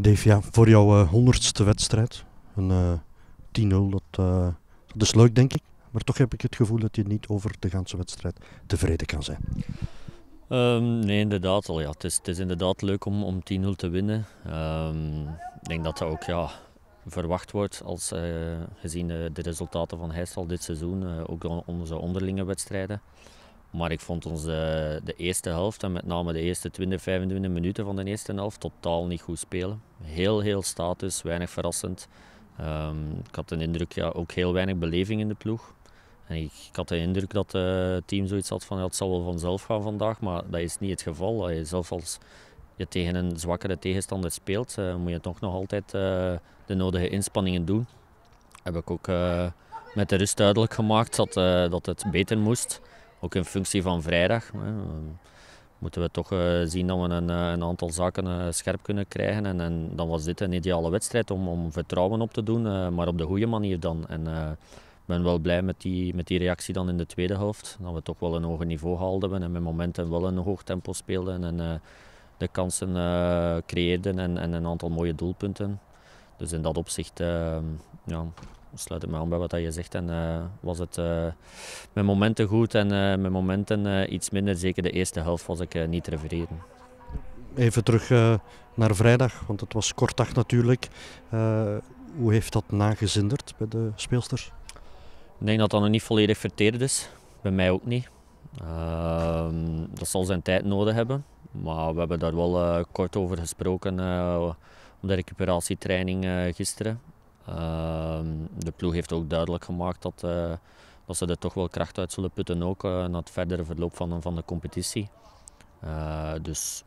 Dave, voor jouw eh, honderdste wedstrijd, een 10-0, eh, eh, dat, is leuk denk ik. Maar toch heb ik het gevoel dat je niet over de ganse wedstrijd tevreden kan zijn. Ehm, nee, inderdaad. Al, ja. het, is, het is inderdaad leuk om, om 10-0 te winnen. Ehm, ik denk dat dat ook ja, verwacht wordt als, gezien de, resultaten van Heysel dit seizoen, uh, ook onze onderlinge wedstrijden. Maar ik vond onze de, eerste helft en met name de eerste 20, 25 minuten van de eerste helft totaal niet goed spelen. Heel, heel status, weinig verrassend. Ehm, ik had de indruk, ja, ook heel weinig beleving in de ploeg. En ik, had de indruk dat het team zoiets had van, het zal wel vanzelf gaan vandaag, maar dat is niet het geval. Zelfs als je tegen een zwakkere tegenstander speelt, eh, moet je toch nog altijd eh, de nodige inspanningen doen. Heb ik ook eh, met de rust duidelijk gemaakt dat, dat het beter moest. Ook in functie van vrijdag moeten we toch eh, zien dat we een, eh, een aantal zaken eh, scherp kunnen krijgen. En, en, dan was dit een ideale wedstrijd om, om vertrouwen op te doen, maar op de goede manier dan. En ik ben wel blij met die, met die reactie dan in de tweede helft. Dat we toch wel een hoger niveau haalden en met momenten wel een hoog tempo speelden. En de kansen creëerden en, en, een aantal mooie doelpunten. Dus in dat opzicht ja, sluit maar me aan bij wat je zegt. En uh, was het eh, met momenten goed en uh, met momenten iets minder. Zeker de eerste helft was ik niet refereren. Even terug naar vrijdag, want het was kortdag natuurlijk. hoe heeft dat nagezinderd bij de speelsters? Ik denk dat dat nog niet volledig verteerd is. Bij mij ook niet. Ehm, dat zal zijn tijd nodig hebben. Maar we hebben daar wel kort over gesproken op de recuperatietraining gisteren. Ehm, de ploeg heeft ook duidelijk gemaakt dat, eh, dat ze er toch wel kracht uit zullen putten, ook eh, na het verdere verloop van, van de competitie. Eh, dus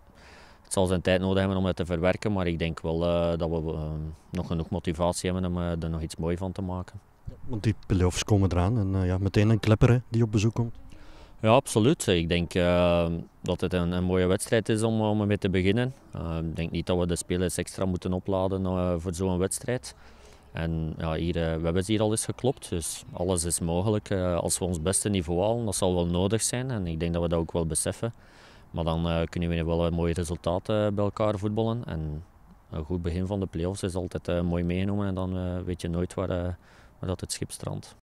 het zal zijn tijd nodig hebben om het te verwerken, maar ik denk wel dat we nog genoeg motivatie hebben om er nog iets moois van te maken. Want die playoffs komen eraan en ja, meteen een klepper die op bezoek komt. Ja, absoluut. Ik denk dat het een, een, mooie wedstrijd is om, om mee te beginnen. ik denk niet dat we de spelers extra moeten opladen voor zo'n wedstrijd. En hier, eh, we hebben het hier al eens geklopt, dus alles is mogelijk. Eh, als we ons beste niveau halen, dat zal wel nodig zijn en ik denk dat we dat ook wel beseffen. Maar dan eh, kunnen we wel een mooie resultaten bij elkaar voetballen. En een goed begin van de play-offs is altijd mooi meegenomen en dan weet je nooit waar, dat het schip strandt.